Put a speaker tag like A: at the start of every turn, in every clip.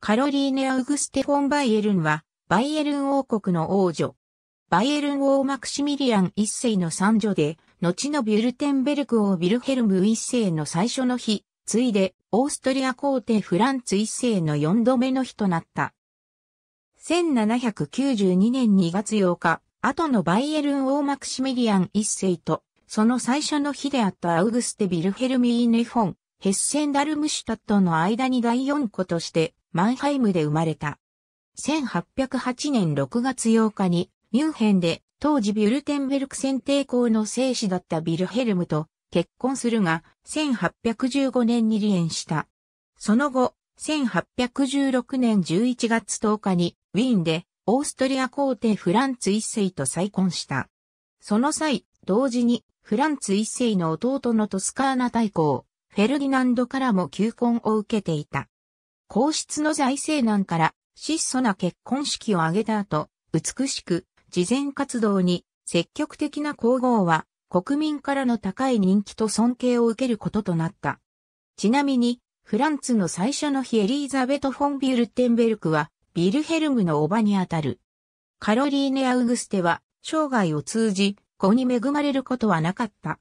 A: カロリーネ・アウグステ・フォン・バイエルンは、バイエルン王国の王女。バイエルン王マクシミリアン一世の三女で、後のビュルテンベルク王ビルヘルム一世の最初の日、ついで、オーストリア皇帝フランツ一世の四度目の日となった。1792年2月8日、後のバイエルン王マクシミリアン一世と、その最初の日であったアウグステ・ビルヘルミーネ・フォン、ヘッセンダルムシュタットの間に第四個として、マンハイムで生まれた。1808年6月8日にミュンヘンで当時ビュルテンベルク選定校の生死だったビルヘルムと結婚するが1815年に離縁した。その後、1816年11月10日にウィーンでオーストリア皇帝フランツ一世と再婚した。その際、同時にフランツ一世の弟のトスカーナ大公、フェルディナンドからも求婚を受けていた。皇室の財政難から質素な結婚式を挙げた後、美しく、慈善活動に積極的な皇后は、国民からの高い人気と尊敬を受けることとなった。ちなみに、フランツの最初の日エリーザベト・フォン・ビュルテンベルクは、ビルヘルムの叔母にあたる。カロリーネ・アウグステは、生涯を通じ、子に恵まれることはなかった。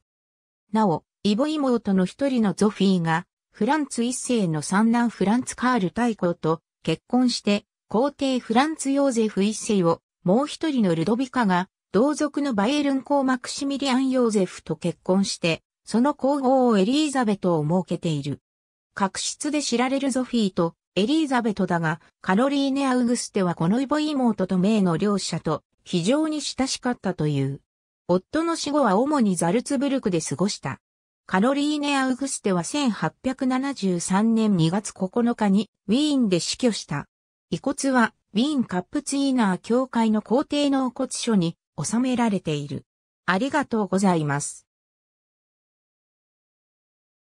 A: なお、イボ妹の一人のゾフィーが、フランツ一世の三男フランツカール大公と結婚して、皇帝フランツヨーゼフ一世を、もう一人のルドビカが、同族のバイエルン公マクシミリアン・ヨーゼフと結婚して、その皇后エリーザベトを設けている。確執で知られるゾフィーとエリーザベトだが、カロリーネ・アウグステはこのイボ妹と名の両者と非常に親しかったという。夫の死後は主にザルツブルクで過ごした。カロリーネ・アウグステは1873年2月9日にウィーンで死去した。遺骨はウィーンカップツイーナー教会の皇帝納骨所に収められている。ありがとうございます。